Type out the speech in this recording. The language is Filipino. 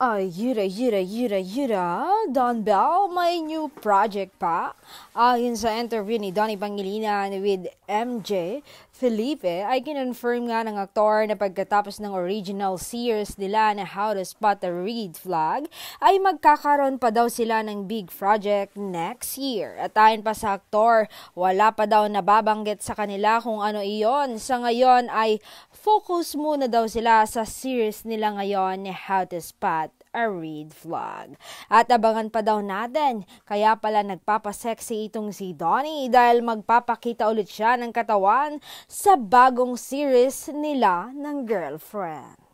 Ayira, yira, yira, yira, Don Bell, may new project pa. Ayon sa interview ni Donny Pangilinan with MJ Felipe, ay kinonfirm nga ng aktor na pagkatapos ng original series nila na How to Spot a Reed Flag, ay magkakaroon pa daw sila ng big project next year. At ayon pa sa aktor, wala pa daw nababanggit sa kanila kung ano iyon. Sa ngayon ay focus muna daw sila sa series nila ngayon How to Spot at a read vlog. At abangan pa daw natin, kaya pala nagpapasexy itong si Donnie dahil magpapakita ulit siya ng katawan sa bagong series nila ng Girlfriend.